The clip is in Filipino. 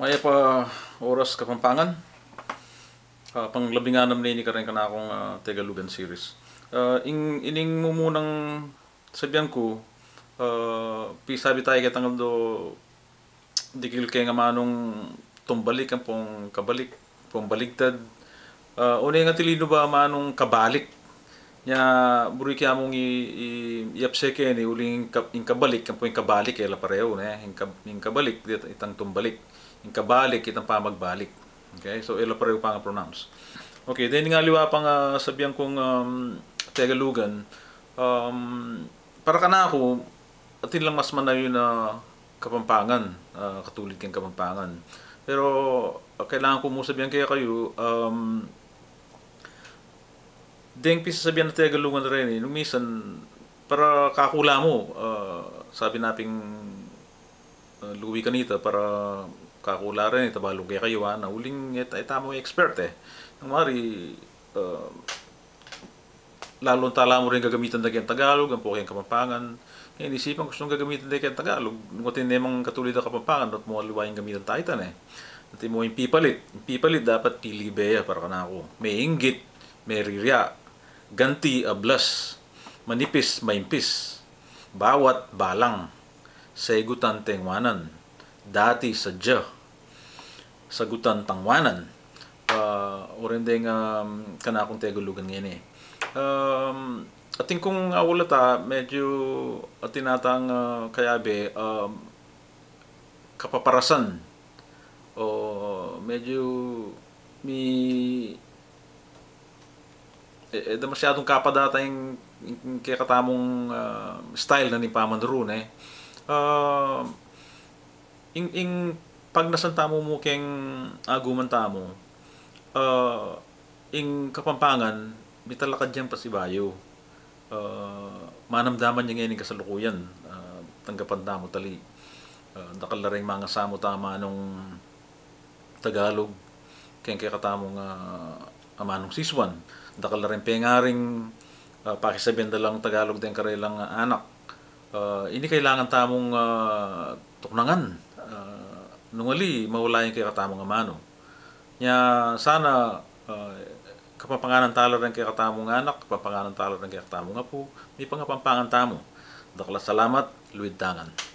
May pa oras kapampangan. Uh, pang labing anam na ini karon kana akong uh, ah, Tagalugan series. Uh, ing ining mo munang sabihan ko uh, pisabi tayo katanggal do dikil kay nga manong tumbalik ang pong kabalik pong baligtad uh, una nga tilino ba manong kabalik nya buriki among iapseke ni uling inkabalik kampo inkabalik kabalik la pareho na inkabalik itang tumbalik kabalik, itang pamagbalik okay so ila pareho pa nga pronounce. okay then nga liwa pa nga sabihan kong um, Tagalugan um, para kana ako atin lang mas manayo na kapampangan uh, katulad kang kapampangan pero ah, kailangan ko mo sabihan kaya kayo um, Deng pinasasabihan ng Tagalugan rin eh. Nung minsan, para kakula mo, uh, sabi naping uh, ah, Louis kanita, para kakula rin eh, tabalog kaya kayo ha, ah. na huling et, etamo expert eh. Nang mari, uh, lalong tala mo rin gagamitan na kayang Tagalog, ang pukayang Kamampangan. Ngayon, isipan ko gagamitan na kayang Tagalog. Nung katin na yung katulid ng Kamampangan, at mga liwayang gamitan tayo tan eh. At mo yung pipalit. Yung pipalit dapat pilibeya para kanako. May inggit, may rirya, ganti ablas, manipis maimpis, bawat balang, saigutan tengwanan, dati sa sadya, sagutan tangwanan, uh, ah, orendeng um, kanakong tegulugan ngayon eh. Um, ating kung uh, wala ta, medyo uh, uh, kayabe, um, kapaparasan, o medyo may eh, eh da masyadong kapadata yung, yung kakatamong uh, style na ni Paman Rune. Eh. Ah, uh, ing, ing pag nasanta mo mo keng agumanta ah, mo, uh, ing kapampangan, bitalakad dyan pa si Bayo. Uh, manamdaman niya ngayon kasalukuyan. Uh, tanggapan na mo tali. Uh, nakalaring mga samo tama nung Tagalog. Keng kaya katamong uh, amanong siswan. Dakala rin pengaring uh, ah, pakisabihan dalang Tagalog din karelang uh, ah, anak. Uh, ah, ini kailangan tamong uh, tuknangan. Uh, nungali, mawalayan kay katamong amano. Nya sana uh, kapapanganan talo rin kay katamong anak, kapapanganan talo rin kay katamong apo, may pangapampangan tamo. Dakla salamat, luwid tangan.